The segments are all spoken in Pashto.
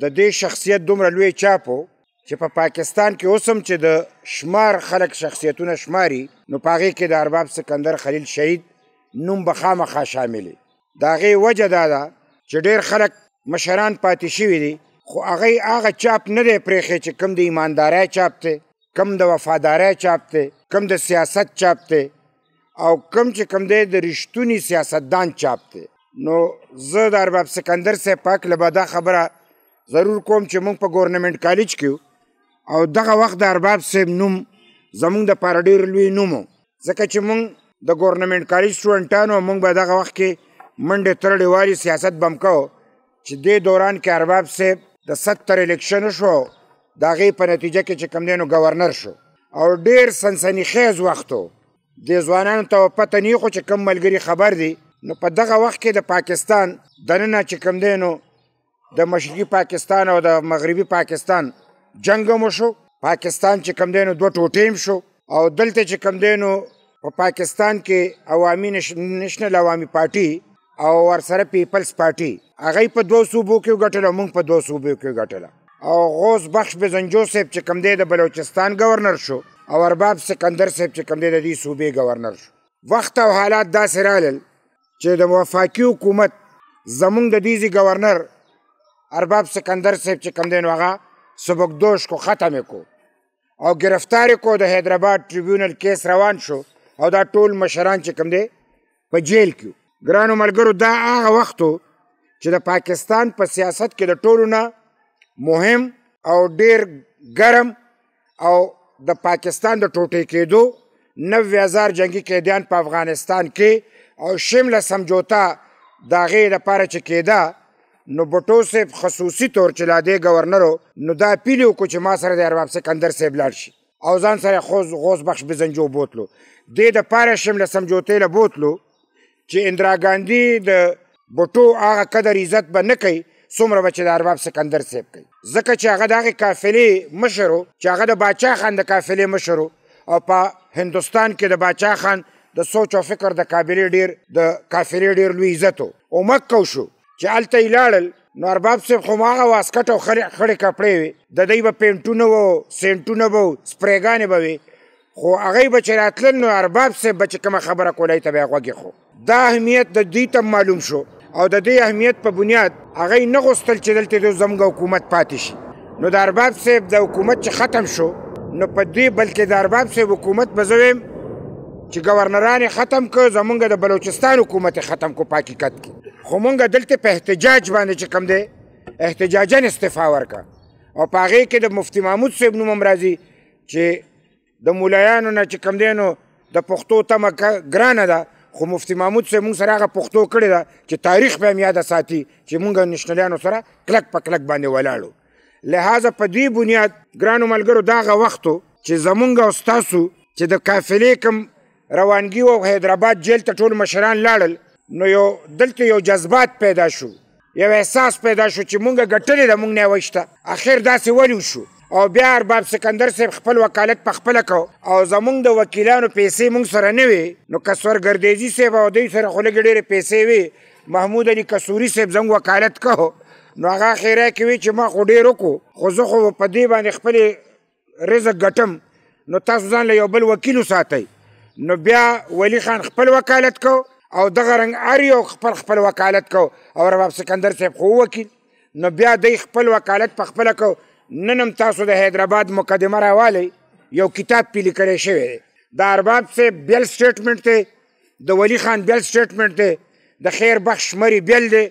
د دې شخصیت دومره لوی چاپو چې په پا پاکستان کې اوسم چې د شمار خلک شخصیتونه شماري نو پاغې کې د ارباب سکندر خلیل شهید نوم به خامخا شاملې د هغې وجه دا ده چې ډېر خلک مشران پاتې شوي دي خو هغې هغه چاپ نه دی پرېښی چې کم د ایماندارۍ چاپ دی کم د وفادارۍ چاپ دی کم د سیاست چاپ دی او کم چې کم دی د رښتونی سیاستدان چاپ دی نو زه د ارباب سکندر صاحب پاک لبه دا خبره ضرور کوم چې موږ په ګورنمنت کالج کې او دغه وخت د ارباب صاحب نوم زمونږ د پاره ډیر لوی نوم ځکه چې موږ د ګورنمنت کالج سټوډنټانو موږ به دغه وخت کې منډه ترړې والی سیاست بم کو چې دې دوران کې ارباب صاحب د 70 الیکشن شو د هغې په نتیجه کې چې کم دی نو ګورنر شو او ډیر سنسنی خیز وختو د ځوانانو ته پته نه خو چې کم ملګری خبر دی نو په دغه وخت کې د پاکستان دننه چې کم دی نو د مشرقي پاکستان او د مغربي پاکستان جنگ مو شو پاکستان چې کم دینو دوه ټوټې شو او دلته چې کم دینو په پاکستان کې عوامي نېشنل عوامي پارټي او ورسره پیپلز پارټي هغه په دوه صوبو کې ګټل موږ په دوه صوبو کې ګټل او غوث بخش بزنجو صاحب چې کم دی د بلوچستان گورنر شو او ارباب سکندر صاحب چې کم دی د دې صوبې گورنر شو وخت او حالات داسې رالل چې د وفاقي حکومت زمونږ د دیزي گورنر ارباب سکندر صاحب چې کم دین وغه سبکدوش کو ختم کو او گرفتار کو د حیدرآباد ټریبیونل کیس روان شو او دا ټول مشران چې کم دی په جیل کې ګرانو ملګرو دا هغه وخت چې د پاکستان په پا سیاست کې د ټولو نه مهم او ډیر ګرم او د پاکستان د ټوټې کېدو 90000 جنگي قیدیان په افغانستان کې او شمله سمجوتا داغه لپاره چې کېده نو بټو صاحب خصوصي طور چې لادي گورنرو نو دا پیلو کو چې ما سره د ارباب سکندر صاحب لاړ شي او ځان سره خوز غوز بخش بزنجو بوتلو د د پاره شمله سمجوتې له بوتلو چې اندرا ګاندی د بټو هغه قدر عزت به نه کوي څومره بچ د ارباب سکندر صاحب کوي ځکه چې هغه دغه قافلې مشرو چې هغه د باچا خان د قافلې مشرو او په هندستان کې د باچا خان د سوچ او فکر د قابلیت ډیر د قافلې ډیر لوی عزت او مکه شو چې هلته یې لاړل نو ارباب صاحب خو ماغه واسکټ او خړې کپړې وې د دوی به پینټونه وو سینټونه به وو سپریګانې به وې خو هغه به چې راتلل نو ارباب صاحب به چې کومه خبره کولای ته به یې خو دا اهمیت د دوی ته معلوم شو او د دې اهمیت په بنیاد هغه نه غوښتل چې دلته د زمګ حکومت پاتې شي نو د ارباب صاحب د حکومت چې ختم شو نو په دوی بلکې د ارباب صاحب حکومت به زه چې گورنران ختم کړ زمونږ د بلوچستان حکومت ختم کو پاکیکت کې خو مونږ دلته په احتجاج باندې چې کوم دی احتجاجن استعفا ورکا او په هغه کې د مفتی محمود صاحب نوم مرضی چې د مولایانو نه چې کوم دی نو د پښتو تمه ګرانه ده خو مفتی محمود صاحب مونږ سره هغه پښتو کړې ده چې تاریخ به هم یاده ساتي چې مونږ نشنلیانو سره کلک په کلک باندې ولاړو لهذا په دې بنیاد ګرانو ملګرو دا هغه وخت چې زمونږ او ستاسو چې د قافلې کوم روانګي او حیدرآباد جیل ته ټول مشران لاړل نو یو دلته یو جذبات پیدا شو یو احساس پیدا شو چې مونږه ګټلې ده مونږ نه وشته اخر داسې ولو شو او بیا ارباب سکندر صاحب خپل وکالت په خپل کو او زمونږ د وکیلانو پیسې مونږ سره نه وي نو کسور ګردیزی صاحب او دوی سره خو لږ ډېرې پیسې وي محمود علي کسوري صاحب زموږ وکالت کو نو هغه خیره کې وي چې ما خو ډېر وکړو خو زه خو په دې باندې خپل رزق ګټم نو تاسو ځان له یو بل وکیلو ساتئ نو بیا ولی خان خپل وکالت کو او دغه رنګ هر یو خپل خپل وکالت کو او رباب سکندر صاحب خو وکیل نو بیا دی خپل وکالت په خپله کو نن هم تاسو د حیدرآباد مقدمه راوالی یو کتاب پې لیکلی شوی دی د ارباب صاحب بیل سټیټمنټ دی د ولی خان بیل سټیټمنټ دی د خیر بخش مری بیل دی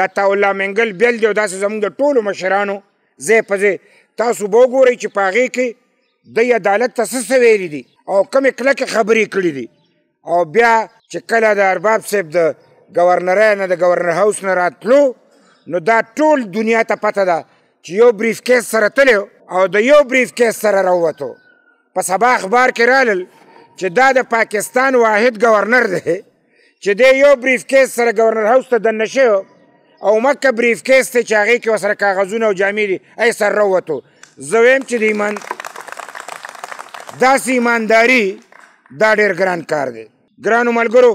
د تاولا منګل بیل دی او داسې زموږ د ټولو مشرانو ځای په ځای تاسو به وګورئ چې په هغې کې دی عدالت ته څه څه ویلي دي او کمې کلکې خبرې کړي دي او بیا چې کله د ارباب صاحب د گورنرۍ نه د گورنر هاوس نه راتلو نو دا ټول دنیا ته پته ده چې یو بریف کیس سره تللی او د یو بریف کیس سره راووتو په سبا اخبار کې رالل چې دا د پاکستان واحد گورنر دی چې دی یو بریف کیس سره گورنر هاوس ته دننه شوی او مکه بریف کیس ته چې هغې کې ورسره کاغذونه او جامې دي ای سر راووتو زه ویم چې د ایمان داسې ایمانداري دا ډېر ګران کار دی ګرانو ملګرو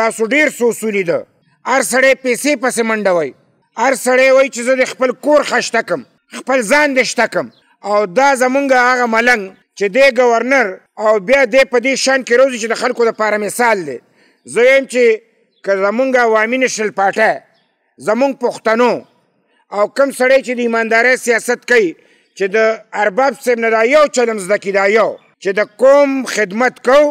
تاسو ډیر سو سولي ده هر سړی پیسې پسې منډه وای هر سړی وای چې زه د خپل کور خشته کم خپل ځان د شته کم او دا زمونږ هغه ملنګ چې دی گورنر او بیا دی په دې شان کې روزي چې د خلکو لپاره مثال دی زه یم چې که زمونږ عوامي نشل پاټه زمونږ پښتنو او کم سړی چې د ایماندارۍ سیاست کوي چې د ارباب صاحب نه دا یو چلم زده کي دا یو چې د قوم خدمت کوو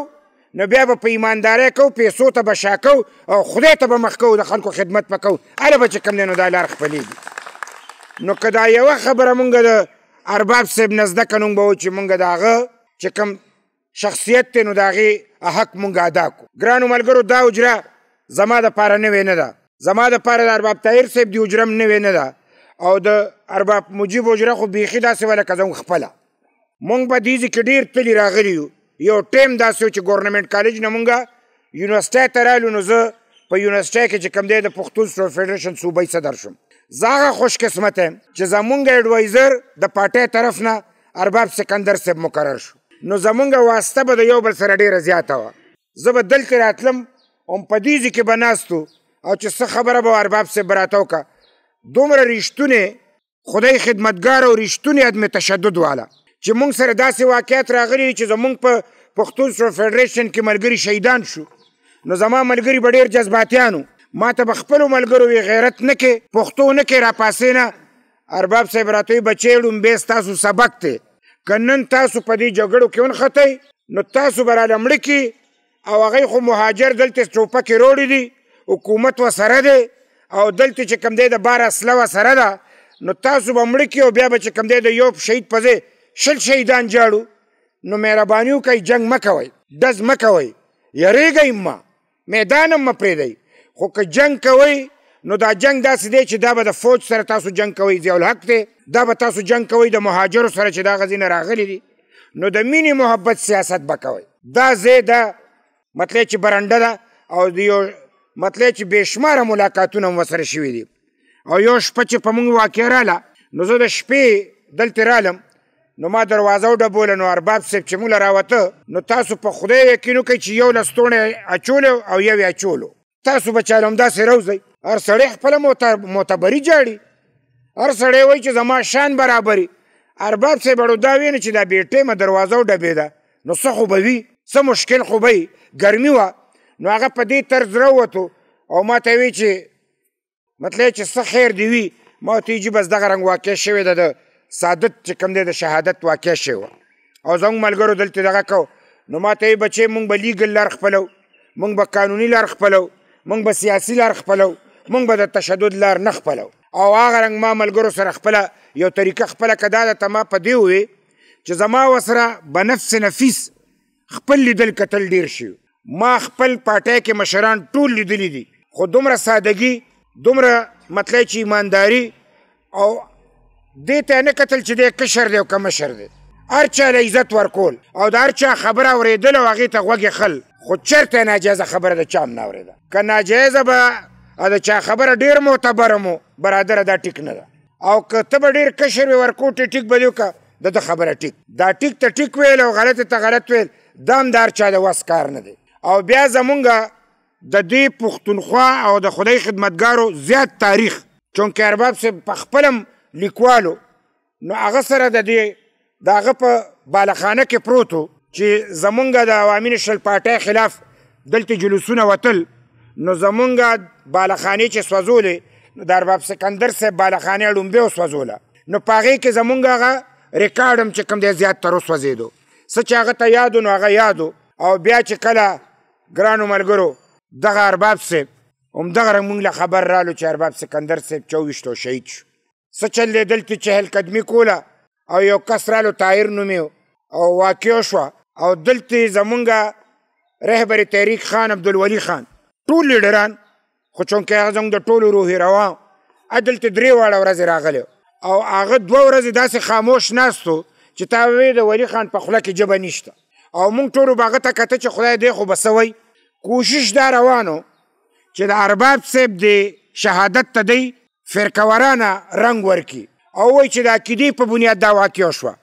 نو بیا به په ایماندارۍ کو پیسو ته به شا کو او خدای ته به مخ کو د خلکو خدمت به کو هله به چې کوم دی نو دا لار خپلېږي نو که دا یوه خبره مونږ د ارباب صاحب نه زده کړه نوم به و چې مونږ د هغه چې کوم شخصیت دی نو د هغې حق مونږ ادا کړو ګرانو ملګرو دا اجره زما دپاره نوې نه ده زما دپاره د ارباب طاهر صاحب د اجره نوې نه ده او د ارباب مجیب اجره خو بیخي داسې وه لکه زموږ خپله مونږ به دې ځای کې ډېر تلي راغلي یو یو ټیم داسې چې ګورنمنت کالج نه مونږه یونیورسټۍ ته رالو نو زه په یونیورسټۍ کې چې کوم دی د پښتون سټو فیډریشن صوبایي صدر شوم زه هغه خوش قسمت یم چې زمونږ اډوایزر د پاټۍ طرف نه ارباب سکندر صاحب مقرر شو نو زمونږ واسطه به د یو بل سره ډېره زیاته وه زه به دلته راتلم هم په دې ځای کې به ناست او چې څه خبره به ارباب صاحب به راته وکړه دومره رښتونې خدای خدمتګار او رښتونی ادم تشدد والا چې مونږ سره داسې واقعیت راغلی چې زمونږ په پښتون سره فدریشن کې ملګري شهیدان شو نو زما ملګري به ډېر جذباتیانو ما ته به خپلو ملګرو وي غیرت نه کې پښتو نه کې راپاسې نه ارباب صاحب راته وي بچې ړومبی ستاسو سبق دی که نن تاسو په دې جګړو کې ونښتی نو تاسو به راله مړه کي او هغې خو مهاجر دلته چوپکې روړي دي حکومت وسره دی او دلته چې کم دی د بار اصله وسره ده نو تاسو به مړه کي او بیا به چې کم دی د یو شهید په ځای شل شهیدان جاړو نو مهرباني وکړئ جنگ مه کوئ ډز مه کوئ یریږئ مه میدان هم مه پرېږدئ خو که جنگ کوئ نو دا جنگ داسې دی چې دا به د فوج سره تاسو جنگ کوئ ضیاء الحق دی دا به تاسو جنگ کوئ د مهاجرو سره چې دا غزینه راغلي دي نو د مینې محبت سیاست به کوئ دا ځای دا مطلب چې برنډه ده او د یو مطلب چې بېشماره ملاقاتونه هم ورسره شوي دي او یو شپه چې په موږ واقع راله نو زه د شپې دلته رالم نو ما دروازه وډبول نو ارباب سیب چې مولا راوته نو تاسو په خدای یقین وکړئ چې یو لستونه اچول او یو یې اچولو تاسو به چالم داسې روزي هر سړی خپل معتبري جاړي هر سړی وایي چې زما شان برابري ارباب سیب اړو دا ویني چې دا بیټې م دروازه وډبې ده نو څه خو به وي څه مشکل خو به ګرمي وه نو هغه په دې طرز راووتو او ما ته وی چې مطلب چې څه خیر دی وي ما ته یې بس دغه رنګ واقع شوی ده صادق چې کوم دی د شهادت واقع شوی و او زموږ ملګرو دلته دغه کو نو ما ته بچې مونږ به لیګل لار خپلو مونږ به قانوني لار خپلو مونږ به سیاسي لار خپلو مونږ به د تشدد لار نه خپلو او هغه رنګ ما ملګرو سره خپل یو طریقه خپل کدا د تما په دی وي چې زما وسره بنفس نفیس خپل لیدل کتل ډیر شي ما خپل پټه کې مشران ټول لیدلی دي خو دومره سادګي دومره مطلب چې ایمانداری او دې ته نه کتل چې دی کشر دی او که مشر دی هر چا له عزت ورکول او د هر چا خبره اورېدل او هغې ته غوږې خل خو چېرته ناجایزه خبره د چا هم نه اورېده که ناجایزه به د چا خبره ډېر معتبره مو برادره دا ټیک نه ده او که ته به ډېر کشر وې ورکوټې ټیک به دې وکړه د ده خبره ټیک دا ټیک ته ټیک ویل او غلط ته غلط ویل دا هم د هر چا د وس کار نه دی او بیا زمونږ د دې پښتونخوا او د خدای خدمتګارو زیات تاریخ چونکه ارباب صاحب پخپلم لیکوالو نو هغه سره د دې د هغه په بالخانه کې پروتو چې زمونږ د عوامي نشل پارټۍ خلاف دلته جلوسونه وتل نو زمونږ بالخانه چې سوزولې نو د ارباب سکندر صاحب بالخانه ړومبې وسوزوله نو په هغې کې زمونږ هغه ریکارډ هم چې کوم دی زیات تر وسوځېدو څه چې هغه ته یادو نو هغه یادو او بیا چې کله ګرانو ملګرو دغه ارباب صاحب همدغه موږ له خبر رالو چې ارباب سکندر صاحب چوویشتو شهید شو څه چلېدل کې چهل قدمي کوله او یو کس رالو طاهر نومې او واقع شوه او دلته زمونږه رهبر تحریک خان عبدالولي خان ټول لیډران خو چونکې هغه زموږ د ټولو روحي روا عدلته درې واړه ورځې راغلی او هغه دوه ورځې داسې خاموش ناستو چې تا د ولی خان په خوله کې جبه نشته او مونږ ټولو به هغه ته کته چې خدای دی خو بسوي کوشش دا روانو چې د ارباب صاحب دی شهادت ته دی فرقهورانه رنګ ورکي او وایي چې د عقیدې په بنیاد دا واقع شوه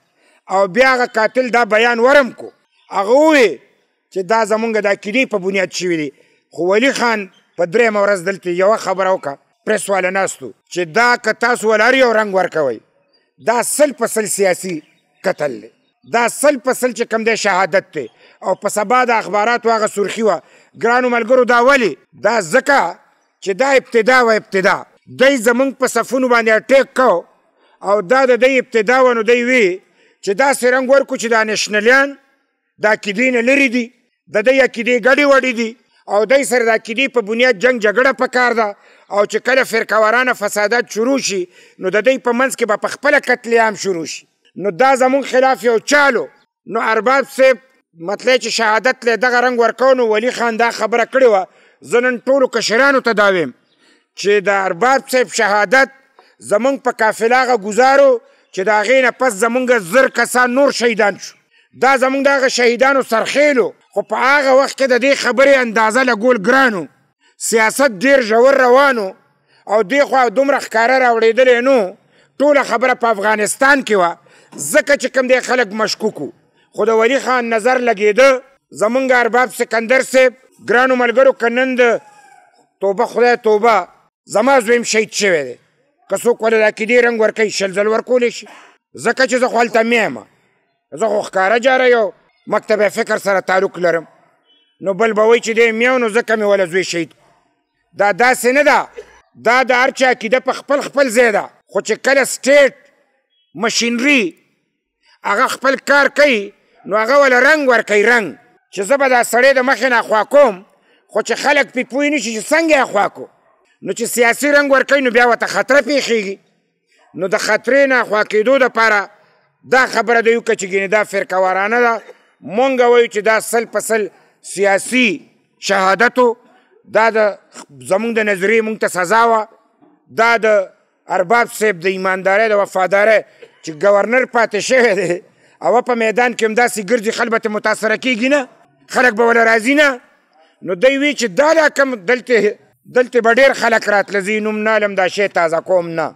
او بیا هغه قاتل دا بیان ورم کو هغه ووایي چې دا زمونږ د عقیدې په بنیاد شوي دي خو ولی خان په درېیمه ورځ دلته یوه خبره وکړه پریس والا ناستو چې دا که تاسو ول هر یو رنګ ورکوئ دا سل په سل سیاسي قتل دی دا سل په سل چې کم دی شهادت دی او په سبا د اخباراتو هغه سرخي وه ګرانو ملګرو دا ولې دا ځکه چې دا ابتدا و ابتدا دوی زمونږ په صفونو باندې اټیک کو او دا د دوی ابتدا وه نو دوی وی چې داسې رنګ ورکړو چې دا نشنلیان د عقیدې نه لرې دي د دوی عقیدې ګډې وډې دي او دوی سره د عقیدې په بنیاد جنگ جګړه پکار ده او چې کله فرقهوارانه فسادات شروع شي نو د دوی په منځ کې به په خپله قتلیام شروع شي نو دا زمونږ خلاف یو چالو نو ارباب صاحب مطلب چې شهادت له دغه رنګ ورکونو ولی خان دا خبره کړې وه زه نن ټولو کشرانو ته دا ویم چې د ارباب صاحب شهادت زمونږ په قافله هغه ګزارو چې د هغې نه پس زمونږ زر کسان نور شهیدان شو دا زمونږ د هغه شهیدانو سرخیلو خو په هغه وخت کې د دې خبرې اندازه لګول ګرانو سیاست ډیر ژور روانو او دې خوا دومره ښکاره راوړېدلی نو ټوله خبره په افغانستان کې وه ځکه چې کوم دی خلک مشکوکو خو د ولی خان نظر لګېده زمونږ ارباب سکندر صاحب ګرانو ملګرو که نن د توبه خدای توبه زما زویم شهید شوی دی که څوک ولې د عقیدې رنګ ورکوي شل ځل ورکولی شي ځکه چې زه خو هلته میمه زه خو ښکاره جاره یو مکتب فکر سره تعلق لرم نو بل به وایي چې دی میو نو ځکه مې وله زوی شهید دا داسې نه ده دا د هر چا عقیده په خپل خپل ځای ده خو چې کله سټیټ مشینري هغه خپل کار کوي نو هغه وله رنګ ورکوي رنګ چې زه به دا سړی د مخې نه خوا کوم خو چې خلک پې پوه نه شي چې څنګه یې خوا کو نو چې سیاسي رنګ ورکوي نو بیا ورته خطره پیښیږي نو د خطرې نه خوا کېدو دپاره دا خبره د یو که چې ګینې دا فرقهوارانه ده مونږ وایو چې دا سل په سل سیاسي شهادتو دا د زمونږ د نظرې مونږ ته سزا وه دا د ارباب صاحب د ایماندارۍ د وفادارۍ چې ګورنر پاتې شوی دی او په میدان کې همداسې ګرځي خلک به متاثره کیږي نه خلک به وله راځي نه نو دی وی چې دا لا کم دلته دلته به ډېر خلک راتله زه یې نوم نه علم دا شی تازه کوم نه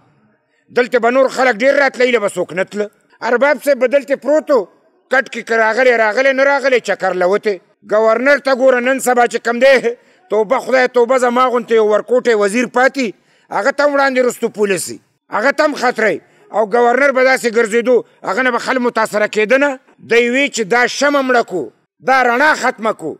دلته به نور خلک ډېر راتله ایله به څوک نه تله ارباب صاحب به دلته پروت و کټ کې که راغلی راغلی نه راغلی چکر لوتې ګورنر ته ګوره نن سبا چې کم دی توبه خدای توبه زما غوندې ورکوټی وزیر پاتې هغه ته هم وړاندې رستو پولیسي هغه ته هم خطرې او ګورنر به داسې ګرځېدو هغه نه به خل متاثره کېدنه دی وی چې دا شمه مړه کو دا رڼا ختمه کو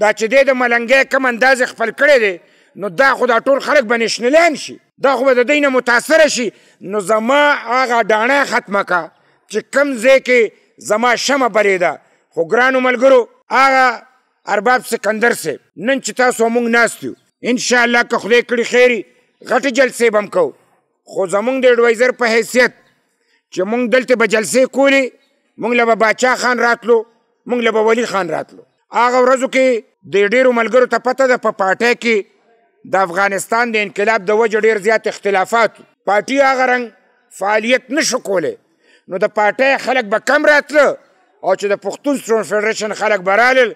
دا چې دی د ملنګۍ کم اندازې خپل کړی دی نو دا خو دا ټول خلک به نشنلیان شي دا خو به د دوی نه متاثره شي نو زما هغه ډاڼه ختمه کا چې کم ځای کې زما شمه بریده خو ګرانو ملګرو هغه ارباب سکندر صاحب نن چې تاسو موږ ناست یو انشاءالله که خدای کړي خیري غټې جلسې به هم کوو خو زمونږ د اډوایزر په حیثیت چې مونږ دلته به جلسې کولې مونږ له به باچا خان راتلو مونږ له به ولی خان راتلو هغه ورځو کې د ډېرو ملګرو ته پته ده په پاټۍ کې د افغانستان د انقلاب د وجه ډیر زیات اختلافات پارټي هغه رنګ فعالیت نشو کولی نو د پارټۍ خلک به کم راتله او چې د پښتون سټون فدریشن خلک به رالل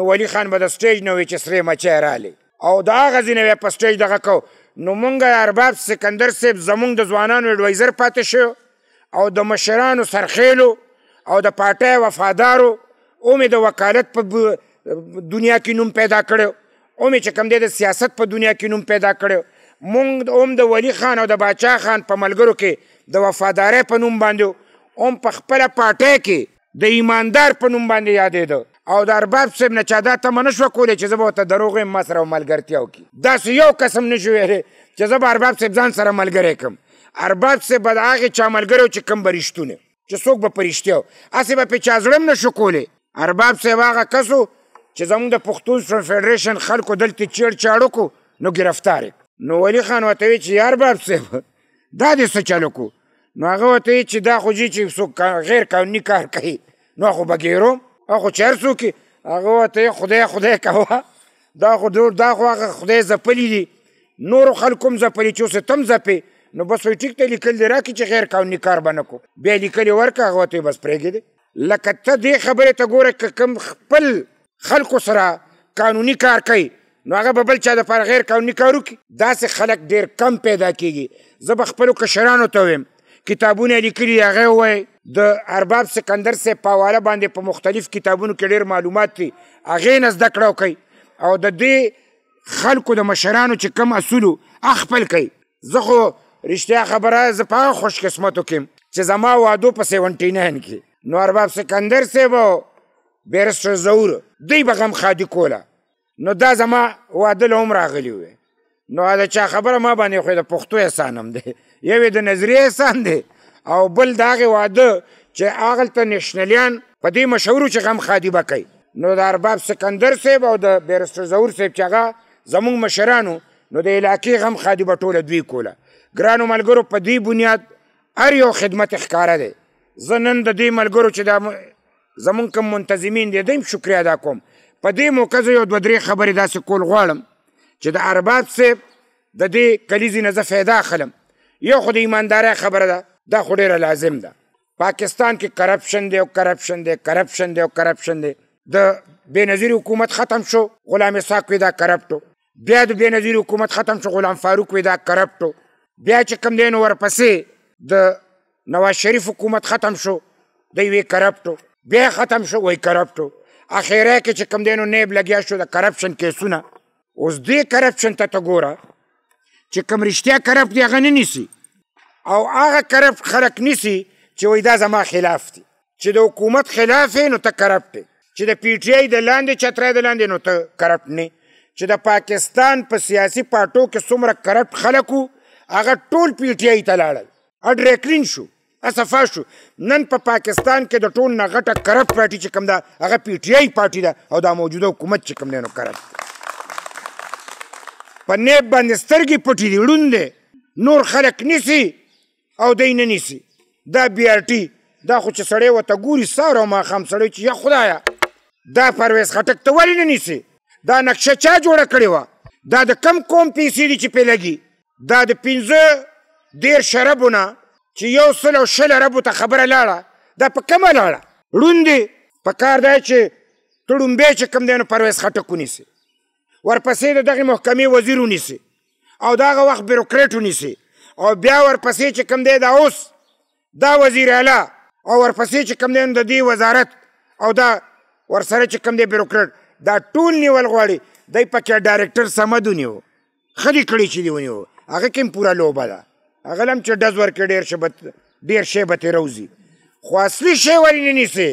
نو ولی خان به د سټیج نه وي چې سرې مچی رالی او دا هغه ځینې په سټیج دغه کو نو مونږ ارباب سکندر صاحب زمونږ د ځوانانو اډوایزر پاتې شو او د مشرانو سرخیلو او د پارټۍ وفادارو اومې د وکالت په دنیا کې نوم پیدا کړو اومې چې کوم دی د سیاست په دنیا کې نوم پیدا کړی مونږ اوم د ولی خان او د باچا خان په ملګرو کې د وفادارۍ په نوم باندې اوم په خپله پاټۍ کې د ایماندار په نوم باندې یادېده او د ارباب صاحب نه چا دا تمه نشوه کولی چې زه به ورته دروغ یم ما سره ملګرتیا وکړي داسې یو قسم نه شو چې زه به ارباب صاحب ځان سره ملګری کړم ارباب صاحب به د هغې چا ملګری چې کوم به رښتونه چې څوک به په رښتیا هسې به پې چا زړه هم نه شو کولی ارباب صاحب هغه کس چې زموږ د پښتون فدریشن خلکو دلته چیر چاړو کو نو گرفتار نو ولی خان وته چې یار باب صاحب دا دې څه چالو کو نو هغه وته چې دا خو چې څوک غیر قانوني کار کوي نو خو بګیرو خو چیر څوک هغه وته خدای خدای کوه دا خو دور دا خو هغه خدای زپلی دي نور خلکم زپلی چې ستم زپی نو بس وی ټیک ته لیکل دی راکې چې غیر قانوني کار بنه کو بیا لیکل ورکه هغه ته بس پرېږي لکه ته دې خبره ته ګوره کوم خپل خلکو سره قانوني کار کوي نو هغه به بل چا دپاره غیر قانوني کار وکړي داسې خلک ډیر کم پیدا کیږي زه به خپلو کشرانو ته وایم کتابونه لیکلي هغه وای د ارباب سکندر سه په حواله باندې په مختلف کتابونو کې ډیر معلومات دي هغه نه زده کړه کوي او د دې خلکو د مشرانو چې کم اصولو خپل کوي زه خو رښتیا خبره زه په خوش قسمتو کې چې زما وادو په 79 کې نو ارباب سکندر سه وو بیرس زور دوی به غم خادي کوله نو دا زما واده له هم راغلی وې نو دا چا خبره ما باندې خو د پښتو احسان هم دی یو د نظریې احسان دی او بل د هغې واده چې هغلته نشنلیان په دې مشهورو چې غم خادي به کوي نو د ارباب سکندر صاحب او د بیرسټر ظهور صاحب چې هغه زمونږ مشرانو نو د علاقې غم خادي به ټوله دوی کوله ګرانو ملګرو په دې بنیاد هر یو خدمت ښکاره دی زه نن د دې ملګرو چې د زمون کوم منتظمین دي دیم شکریا ادا کوم په دې موقع زه یو دوه درې خبرې داسې کول غواړم چې د ارباب صاحب د دې کلیزې نه زه فایده اخلم یو خو د ایماندارۍ خبره ده دا خو ډېره لازم ده پاکستان کې کرپشن دی او کرپشن دی کرپشن دی او کرپشن دی د بینظیر حکومت ختم شو غلام اسحاق وی دا کرپټو بیا د بینظیر حکومت ختم شو غلام فاروق وی دا کرپټو بیا چې کم دین ورپسې د نواز شریف حکومت ختم شو دی وی کرپټو بیا ختم شو وای کرپټو اخیره کې چې کم دینو نیب لګیا شو د کرپشن کیسونه اوس دې کرپشن ته ته ګوره چې کم رښتیا کرپ دی هغه نه نیسي او هغه کرپ خلک نیسي چې وای دا زما خلاف دی چې د حکومت خلاف نو ته کرپټ چې د پی ټی آی د لاندې چترې د لاندې نو ته کرپټ نه چې د پاکستان په پا سیاسي پاټو کې څومره کرپټ خلکو هغه ټول پی ټی آی ته لاړل اډریکلین شو اسفه شو نن په پا پاکستان کې د ټول نه غټه کرپ پارټي چې کوم ده هغه پی ټی آی پارټي ده او دا موجوده حکومت چې کوم دی نو کرپ په نیب باندې سترګې پټې دي ړوند دی نور خلک نیسي او دی نه نیسي دا بی آر ټي دا خو چې سړی ورته ګوري سار او ماښام سړی چې یا خدایه دا پرویز خټک ته ولې نه نیسي دا نقشه چا جوړه کړې وه دا د کم قوم پیسې دي چې پې لګي دا د پنځه ډېر شربونه چې یو سل او شل عربو ته خبره لاړه دا په کومه لاړه ړوند دی په کار دی چې تړومبی چې کوم دی نو پرویز خټک ونیسي ورپسې د دغې محکمې وزیر ونیسي او دغه وخت بیروکریټ ونیسي او بیا ورپسې چې کوم دی دا اوس دا وزیر اعلی او ورپسې چې کوم دی نو د دې وزارت او دا ورسره چې کوم دی بیروکریټ دا ټول نیول غواړي دی پکې ډایرکټر سمدونیو خلی کړی چې دی ونیو هغه کوم پورا لوبه ده هغه لم چې ډز ورکړي ډېر شی به ډېر شی به تېره وځي خو اصلي شی ولې نه نیسي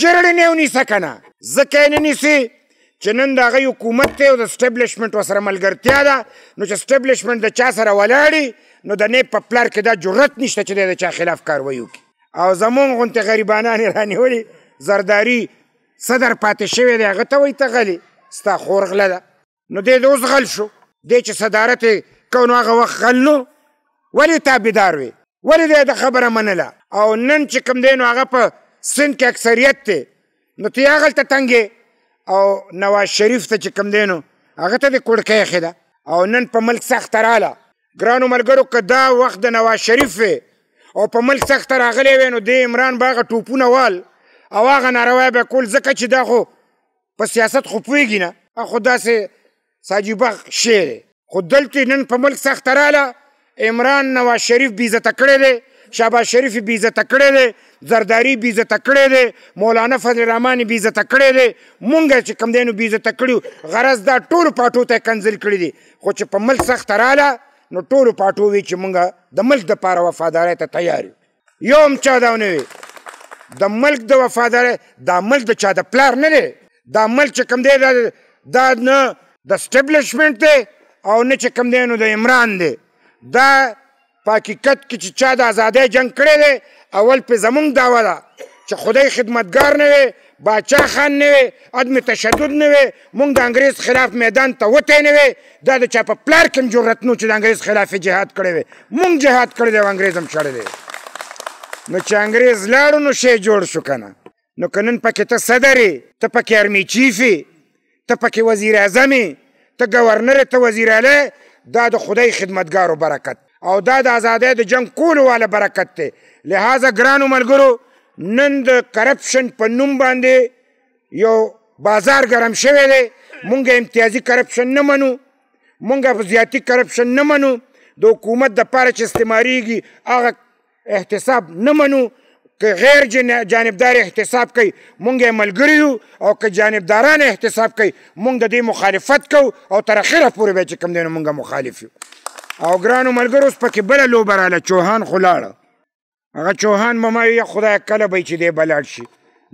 جرړې نه یې ونیسه که نه ځکه یې نه نیسي چې نن د هغې حکومت دی او د سټیبلشمنټ ورسره ملګرتیا ده نو چې سټیبلشمنټ د چا سره ولاړي نو د نیب په پلار کې دا جرت نشته چې دی د چا خلاف کاروي وکړي او زمونږ غوندې غریبانان یې رانیولي زرداري صدر پاتې شوی دی هغه ته وایي ته غلي ستا خور غله ده نو دی د اوس غل شو دی چې صدارت یې کو نو هغه وخت غل نو ولی تابعدار وي ولی دی د خبره منله او نن چې کوم دی نو هغه په سند کې اکثریت دی نو ته یې هغلته تنګې او نواز شریف ته چې کوم دی نو هغه ته دې کړکۍ ایښې ده او نن په ملک سخته راله ګرانو ملګرو که دا وخت د نواز شریف وي او په ملک سخته راغلی وی نو دې عمران به هغه ټوپونه وال او هغه ناروا به کول ځکه چې دا خو په سیاست خو پوهېږي نه خو داسې ساجیبه شی دی خو دلته نن په ملک سخته راله عمران نواز شریف بیزته کړی دی شهباز شریف بیزته کړی دی زرداری بیزته کړی دی مولانا فضل رحمان بیزته کړی دی مونږ چې کم دی نو بیزته کړي غرض دا ټولو پاټو ته کنزل کړي دي خو چې په ملک سخت رااله نو ټولو پاټو وی چې مونږ د ملک د پاره وفادارۍ ته تیار یو هم چا دا ونه وي د ملک د وفادارۍ دا ملک د چا د پلار نه دی دا ملک چې کم دی دا نه د سټیبلشمنت دی او نه چې کم دی نو د عمران دی دا په حقیقت کې چې چا د ازادۍ جنګ کړی دی اول پې زموږ دعوه ده چې خدای خدمتګار نه وي باچا خان نه وي عدم تشدد نه وي موږ د انګریز خلاف میدان ته وتی نه وي دا د چا په پلار کې هم جرت نه چې د انګریز خلاف جهاد کړی وي موږ جهاد کړی دی او انګریز هم شړی دی نو چې انګریز لاړو نو شی جوړ شو که نه نو که نن پکې ته صدرې ته پکې ارمي چیف ته پکې وزیر اعظم ته ګورنر ته وزیر اعلی دا د خدای خدمتګارو برکت او دا د ازادۍ د جنگ کولو والا برکت دی لهذا ګرانو ملګرو نن د کرپشن په نوم باندې یو بازار ګرم شوی دی مونږ امتیازي کرپشن نه منو مونږ په زیاتی کرپشن نه منو د حکومت د پاره چې استعماریږي هغه احتساب نه منو که غیر جانبدار احتساب کوي مونږ یې ملګري یو او که جانبداران احتساب کوي مونږ د دې مخالفت کوو او تر اخره پورې به چې کوم دی نو مونږ مخالف یو او ګرانو ملګرو اوس پکې بله لوبه راله چوهان خو لاړه هغه چوهان به ما ویل خدایه کله به چې دی به لاړ شي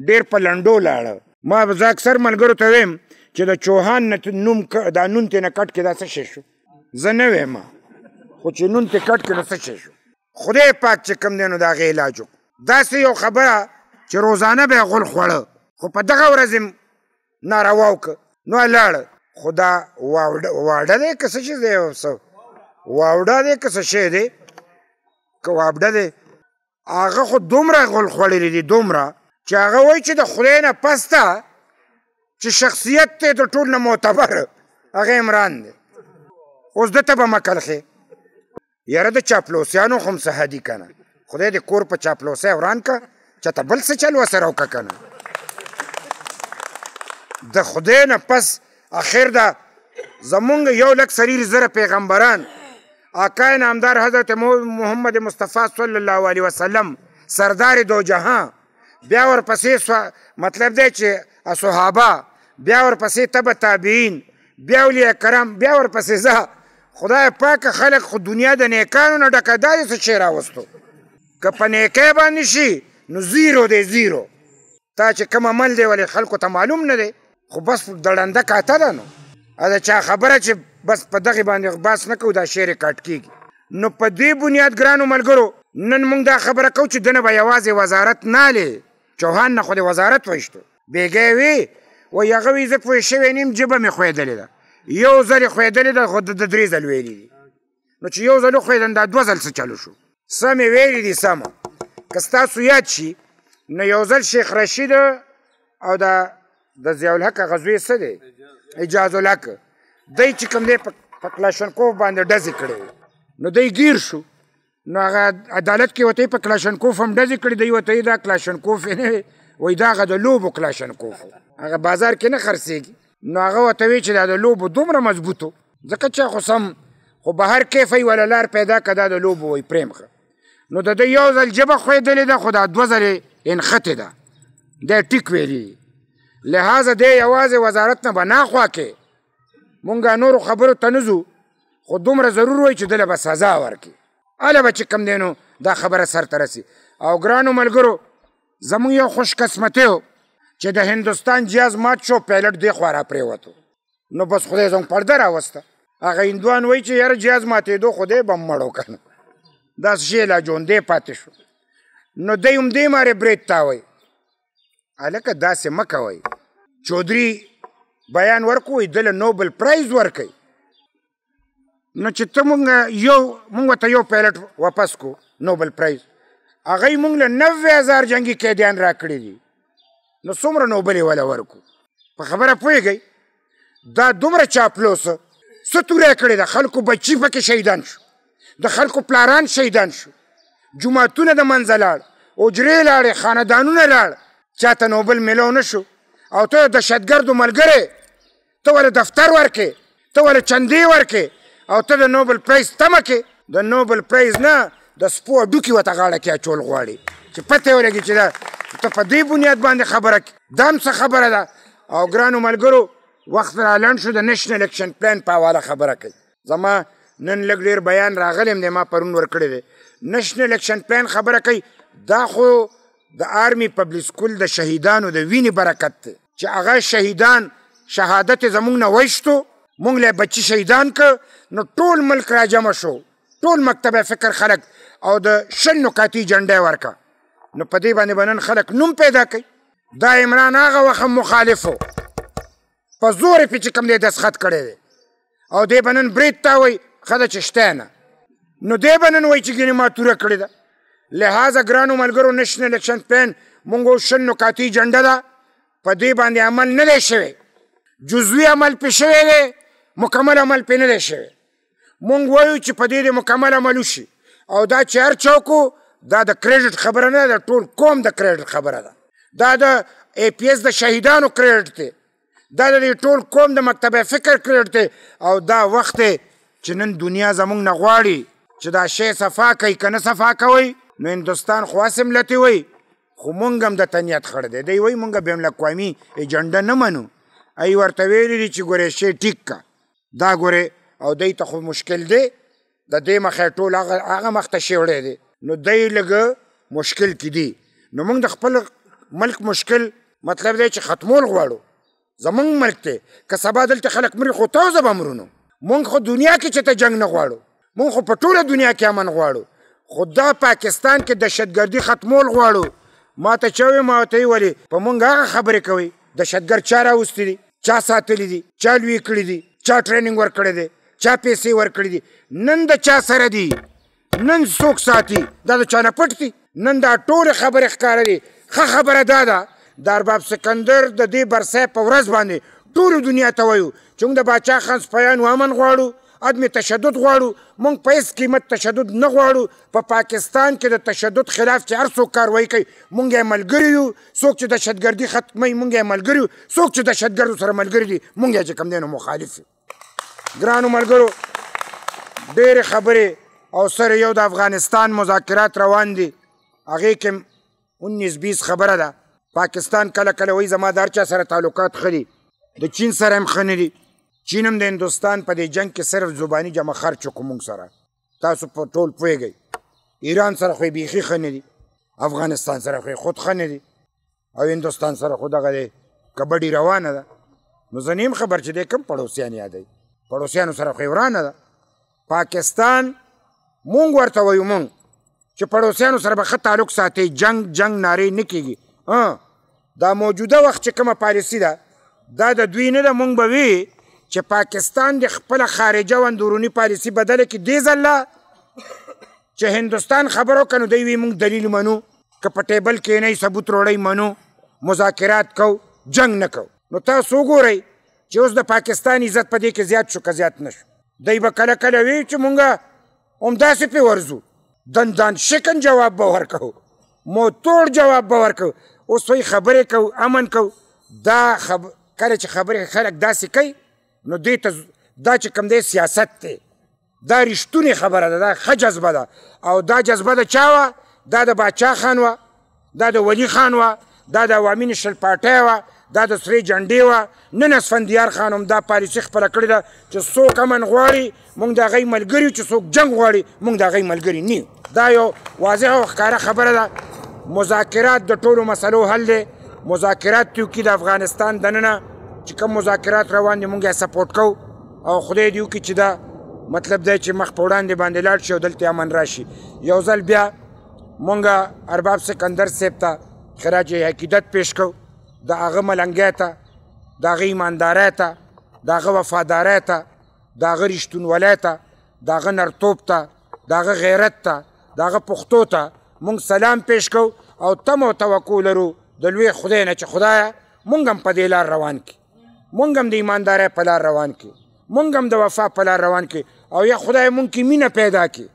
ډېر په لنډو لاړه ما به زه اکثر ملګرو ته ویم چې د چوهان نه نوم دا نون تې نه کټ کې دا څه شی شو زه نه ویم خو چې نون تې کټ کې نو څه شی شو خدای پاک چې کوم دی نو د هغې علاج وکړو داسې یو خبره چې روزانه به غول خوړه خو په دغه ورځ ناروا وکړه نو لاړه خو دا واړه دی که څه شی دی څه واوډه دی که څه شی دی که وابډه دی هغه خو دومره غول خوړلی دی دومره چې هغه وایي چې د خدای نه پس ته چې شخصیت دی تر ټول نه معتبر هغه عمران دی اوس ده ته به مکلخې یاره د چاپلوسیانو خو هم څه حدي که نه خدای دې کور په چاپلوسۍ وران که چاته بل څه چل وسره وکړه که نه د خدای نه پس اخر دا زمونږ یو لک سریر زره پیغمبران آقای نامدار حضرت محمد مصطفی صلی الله علیه وسلم سردار دو جهان بیا ورپسې سو مطلب دی چې صحابه بیا ورپسې تبع تابعین بیا اولیاء کرام بیا ورپسې زه خدای پاک خلق خو دنیا د نیکانو نه ډکه دا یو څه شی راوستو که په نیکۍ باندې شي نو زیرو دی زیرو تا چې کوم عمل دی ولې خلکو ته معلوم نه دی خو بس دړنده کاته ده نو دا چا خبره چې بس په دغې باندې بحث نه کوو دا شعر کټ کیږي نو په دې بنیاد ګرانو ملګرو نن موږ دا خبره کوو چې دنه به یوازې وزارت نه لې چوهان نه خو د وزارت ویشتو بېګی وي وایي هغه وي زه پوه شوی نه یم ژبه مې ښویدلې ده یو ځل یې ښویدلې ده خو د درې ځل ویلې دي نو چې یو ځل وښویدم دا دوه ځل څه چلو شو سمې ویلې دي سمو که ستاسو یاد شي نو یو ځل شیخ رشید او د د ضیاء الحق غزوی څه دی اجاز الحق دی چې کوم دی په کلاشنکوف باندې ډزې کړې نو دی ګیر شو نو هغه عدالت کې وته په کلاشنکوف هم ډزې کړې دی وته دا کلاشنکوف نه وای دا هغه د لوبو کلاشنکوف هغه بازار کې نه خرڅېږي نو هغه وته وی چې دا د لوبو دومره مضبوطو ځکه چې خو سم خو بهر کیفي ولا لار پیدا کړه د لوبو وای پرېمخه نو د د یو ځل جبه خوېدلې ده خو دا دوه ځلې انخطې ده دی ټیک ویلي لهذا دی یوازې وزارت نه به ناخوا کې مونږ نورو خبرو ته نه ځو خو دومره ضرور وای چې دله به سزا ورکړي هله به چې کم دی نو دا خبره سرته رسي او ګرانو ملګرو زموږ یو خوش قسمتي و چې د هندوستان جیاز مات شو پیلټ دی خوا را پرېوتو نو بس خدای زموږ پرده راوسته هغه هندوان وای چې یاره جیاز ماتېدو خدای به مړو کنه داسې شی لا ژوندی پاتې شو نو دی هم دې مارې برید تاوی هلکه داسې مه کوئ چودري بیان ورکوئ دله نوبل پرایز ورکئ نو چې ته مونږ یو مونږ ته یو پایلټ واپس کو نوبل پرایز هغه مونږ له 90000 جنگي قیدیان راکړي دي نو څومره نوبل ولا ورکو په خبره پوهیږئ دا دومره چاپلوسه څه تورې کړې ده خلکو بچي پکې شهیدان شو د خلکو پلاران شهیدان شو جمعتونه د منځه لاړ اوجرې لاړې خاندانونه لاړ چاته نوبل میلو نه شو او ته دهشتګردو ملګری ته ولې دفتر ورکې ته ولې چندې ورکې او ته د نوبل پرایز تمه کې د نوبل پرایز نه د سپو ډوکي وته غاړه کې اچول غواړي چې پته ولګي چې دا ته په دې بنیاد باندې خبره دام څه خبره ده او ګرانو ملګرو وخت را لنډ شو د نېشنل اکشن پلان په حواله خبره کوي زما نن لګ ډیر بیان راغلم دی ما پرون ورکړی دی نشنل اکشن پلان خبره کوي دا خو د آرمی پبلک سکول د شهیدانو د وینې برکت دی چې هغه شهیدان شهادت زمونږ نه وشتو مونږ له بچی شهیدان ک نو ټول ملک را جمع شو ټول مکتب فکر خلق او د شل نکاتی جنډه ورکا نو پدې باندې بنن خلق نوم پیدا کړي دا عمران هغه وخت مخالفو په زور په چې کوم دې دسخط کړي او دې بنن بریټ تا وای ښه ده چې شته نه نو دی به نن وایي چې ګینې ما توره کړې ده لحاظه ګرانو ملګرو نشنل الیکشن پلان موږ شن نکاتي جنډه ده په دې باندې عمل نه دی شوی جزوي عمل پې شوی دی مکمل عمل پې نه دی شوی موږ وایو چې په دې د مکمل عمل وشي او دا چې هر چوکو دا د کریډټ خبره نه ده ټول قوم د کریډټ خبره ده دا د ای پی ایس د شهیدانو کریډټ دی دا د ټول قوم د مکتبه فکر کریډټ دی او دا وخت دی چې نن دنیا زمونږ نه غواړي چې دا شی صفا کوي که نه صفا کوئ نو هندوستان خواسم لتی وي خو مونږ هم د تنیت خړ دی دی وایي مونږ بیا هم له قوامي ایجنډه نه منو ای ورته ویلي دي چې ګورې شی ټیک که دا ګورې او دی ته خو مشکل دی د دې مخې ټول هغه هغه مخ ته شی وړی دی نو دی لږه مشکل کې دی نو مونږ د خپل ملک مشکل مطلب دی چې ختمول غواړو زمونږ ملک دی که سبا دلته خلک مري خو تاسو به مرونو مونږ خو دنیا کې چې ته جنگ نه غواړو مونږ خو په ټوله دنیا کې امن غواړو خو دا پاکستان کې دهشتګردي ختمول غواړو ما ته چا وی ما ته ولې په مونږ هغه خبرې کوي دهشتګر چا راوستي دي چا ساتلی دي چا لوی کړی دي چا ټریننګ ورکړی دی چا پیسې ورکړي دي نن د چا سره دي نن څوک ساتي دا د چا نه پټ دي نن دا ټول خبره ښکارلي ښه خبره دا ده د ارباب سکندر د دې برسۍ په ورځ باندې ټول دنیا ته وایو چې موږ د باچا خان سپیان وامن غواړو عدم تشدد غواړو موږ په هیڅ قیمت تشدد نه غواړو په پا پاکستان کې د تشدد خلاف چې هر څوک کاروایی کوي موږ یې ملګري یو څوک چې دهشتګردي ختموي موږ یې ملګري یو څوک چې دهشتګردو سره ملګري دي موږ یې چې کوم دی نو مخالف یو ګرانو ملګرو ډېرې خبرې او سره یو د افغانستان مذاکرات روان دي هغې کې 19 20 خبره ده پاکستان کله کله وایي زما د هر چا سره تعلقات ښه د چین سره هم ښه نه دي چین هم د هندوستان په دې جنګ کې صرف زباني جمع خرچ وکړو موږ سره تاسو په ټول پوهیږئ ایران سره خو یې بیخي ښه نه دي افغانستان سره خو خود ښه نه دي او هندوستان سره خو دغه دی کبډي روانه ده نو زه نیم خبر چې دی کوم پړوسیان یادوي پړوسیانو سره خو یې ورانه ده پاکستان مونږ ورته وایو مونږ چې پړوسیانو سره به ښه تعلق ساتي جنگ جنگ نارې نه کېږي دا موجوده وخت چې کومه پالیسي ده دا د دوی نه د مونږ به وي چې پاکستان د خپل خارجه او اندرونی پالیسی بدله کې دی ځله چې هندستان خبرو کنو دوی وی مونږ دلیل منو که په ټیبل کې نه ثبوت روړی منو مذاکرات کو جنگ نه کو نو تاسو ګورئ چې اوس د پاکستان عزت په دې کې زیات شو که زیات نشو دی به کله کله وی چې مونږه همداسې پې ورځو دندان شکن جواب به ورکو مو توړ جواب به ورکو اوس وی خبرې کو امن کو دا خبر کله چې خبرې خلک داسې کوي نو دوی ته دا چې کوم دی سیاست دی دا رښتونې خبره ده دا ښه جذبه ده او دا جذبه د چا وه دا د باچا خان وه دا د ولی خان وه دا د عوامي نشل پارټۍ وه دا د سرې جنډې وه نن اسفندیار خان هم دا پالیسي خپله کړې ده چې څوک امن غواړي موږ د هغوی ملګري یو چې څوک جنګ غواړي موږ د هغوی ملګري نه دا یو واضح او ښکاره خبره ده مذاکرات د ټولو مسلو حل دی مذاکرات توکي د افغانستان دننه چې کوم مذاکرات روان دي مونږ یې سپورټ کوو او خدای دې وکړي چې دا مطلب دی چې مخ په وړاندې باندې لاړ شي او دلته امن راشي یو ځل بیا مونږه ارباب سکندر صاحب ته خراج عقیدت پیش کوو د هغه ملنګۍ ته د هغه ایماندارۍ ته د هغه وفادارۍ ته د هغه رښتینولۍ ته د هغه نرتوب ته د هغه غیرت ته د هغه پښتو ته مونږ سلام پیش کوو او تم او توقع لرو د لوی خدای نه چې خدایه مونږ هم په دې لار روان کی مونږ هم د ایماندارۍ په لار روان کړو مونږ هم د وفا په لار روان کړو او یا خدای مونږ کې مینه پیدا کړي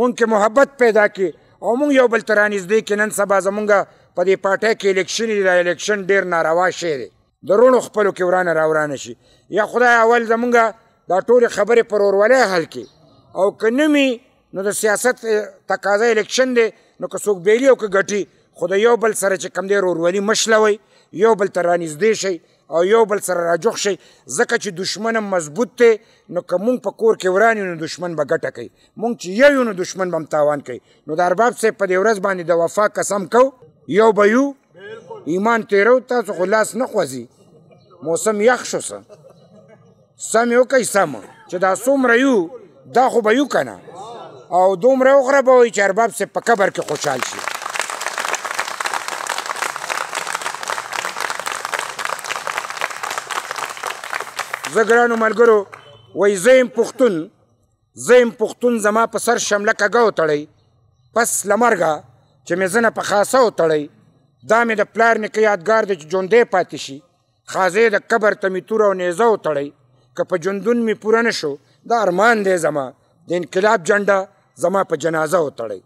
مونږ کې محبت پیدا کړي او مونږ یو بل ته رانږدې کړي نن سبا زمونږ په دې پارټۍ کې الیکشن دی دا الیکشن ډېر ناروا شی دی د رونو خپلو کې ورانه راورانه شي یا خدای اول زمونږ دا ټولې خبرې پر ورولۍ حل کړي او که نو د سیاست تقاضا الیکشن دی نو که څوک بیلي او که ګټي خو د یو بل سره چې کم دی ورورولي مشلوئ یو بل ته رانږدې شئ او یو بل سره راجوخ شي ځکه چې دشمن مضبوط دی نو که مونږ په کور کې وران نو دشمن به ګټه کوي مونږ چې یو یو نو دشمن به هم تاوان کوي نو د ارباب صاحب په دې ورځ باندې د وفا قسم کو یو به یو ایمان تیرو تاسو خو لاس نه خوځي موسم یخ شو سه سم یو کوي سم چې دا څومره یو دا خو به یو کنه او دومره وخوره به وایي چې ارباب صاحب په قبر کې خوشحال شي زه ګرانو ملګرو وایي زه یم پښتون زه یم پښتون زما په سر شمله کږه وتړئ پس له مرګه چې مې زنه په خاصه وتړئ دا مې د پلار نیکه یادګار دی چې ژوندی پاتې شي خاځې د قبر ته مې توره او نیزه وتړئ که په ژوندون مې پوره نه شو دا ارمان دی زما د انقلاب جنډه زما په جنازه وتړئ